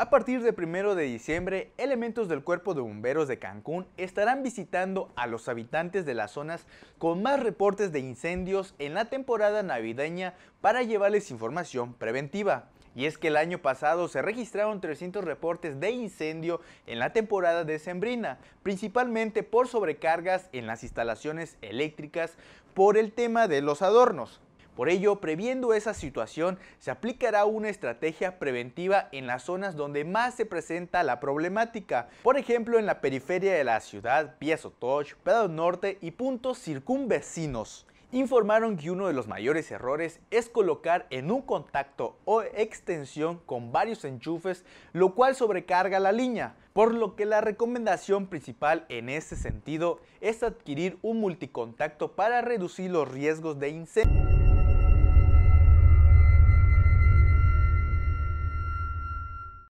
A partir de 1 de diciembre, elementos del Cuerpo de Bomberos de Cancún estarán visitando a los habitantes de las zonas con más reportes de incendios en la temporada navideña para llevarles información preventiva. Y es que el año pasado se registraron 300 reportes de incendio en la temporada decembrina, principalmente por sobrecargas en las instalaciones eléctricas por el tema de los adornos. Por ello, previendo esa situación, se aplicará una estrategia preventiva en las zonas donde más se presenta la problemática. Por ejemplo, en la periferia de la ciudad, piezo tosh, Norte y puntos circunvecinos informaron que uno de los mayores errores es colocar en un contacto o extensión con varios enchufes, lo cual sobrecarga la línea, por lo que la recomendación principal en este sentido es adquirir un multicontacto para reducir los riesgos de incendio.